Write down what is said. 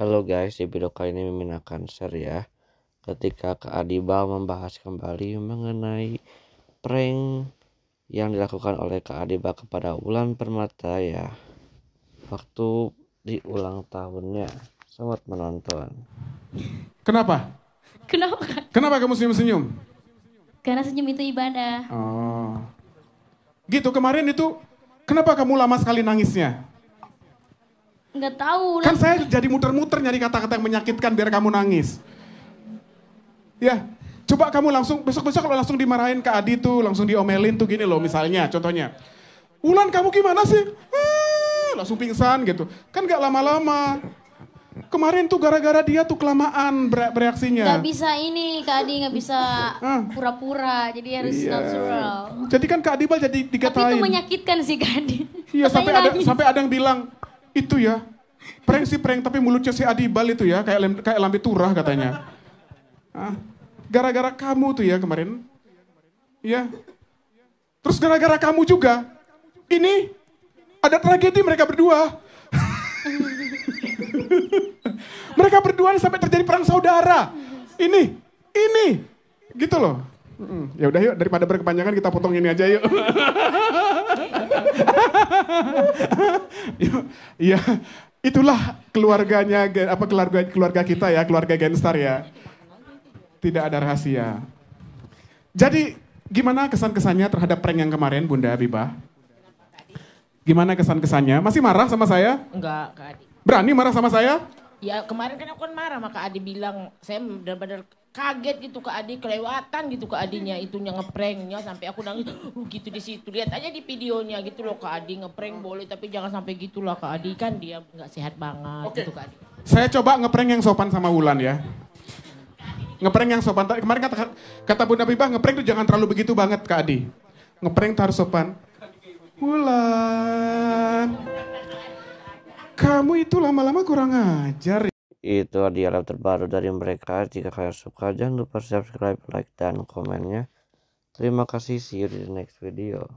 Halo guys, di video kali ini Mimin akan share ya Ketika Kak Adiba membahas kembali mengenai prank yang dilakukan oleh Kak Adiba kepada Ulan Permata ya Waktu di ulang tahunnya Selamat menonton Kenapa? Kenapa? Kenapa kamu senyum-senyum? Karena senyum itu ibadah Oh Gitu kemarin itu Kenapa kamu lama sekali nangisnya? Nggak tahu. Kan saya jadi muter-muter nyari kata-kata yang menyakitkan biar kamu nangis. Ya, coba kamu langsung besok-besok kalau langsung dimarahin ke Adi tuh, langsung diomelin tuh gini loh misalnya, contohnya. Ulan kamu gimana sih? Hmm, langsung pingsan gitu. Kan gak lama-lama. Kemarin tuh gara-gara dia tuh kelamaan bereaksinya. Gak bisa ini Kak Adi, gak bisa ah. pura-pura. Jadi harus yeah. natural. Jadi kan Kak Adi jadi diketahui. Tapi itu menyakitkan sih Kak Adi. Iya sampai ada, sampai ada yang bilang, itu ya. Prank sih prank, tapi mulutnya si Adibal itu ya, kayak, kayak lambe turah katanya. Ah, gara-gara kamu tuh ya kemarin. Ya. Terus gara-gara kamu juga. Ini ada tragedi mereka berdua. mereka berdua sampai terjadi perang saudara. Ini, ini, gitu loh. ya udah yuk daripada berkepanjangan kita potong ini aja yuk. Iya, iya, itulah keluarganya apa keluarga keluarga kita ya, keluarga Genstar ya. Tidak ada rahasia. Jadi gimana kesan-kesannya terhadap prank yang kemarin Bunda Biba? Gimana kesan-kesannya? Masih marah sama saya? Enggak, enggak. Berani marah sama saya? Ya kemarin kan aku kan marah maka Adi bilang saya benar-benar kaget gitu ke Adi kelewatan gitu ke Adinya itunya ngeprengnya sampai aku nangis uh, gitu di situ lihat aja di videonya gitu loh ke Adi ngepreng boleh tapi jangan sampai gitulah ke Adi kan dia nggak sehat banget okay. gitu ke Adi. Saya coba ngepreng yang sopan sama Wulan ya. ngepreng yang sopan. Kemarin kata kata Bunda Bibah ngeprank tuh jangan terlalu begitu banget ke Adi. ngepreng harus sopan. Wulan kamu itu lama-lama kurang ajar. Itu dialog terbaru dari mereka. Jika kalian suka, jangan lupa subscribe, like, dan komennya. Terima kasih. See you di next video.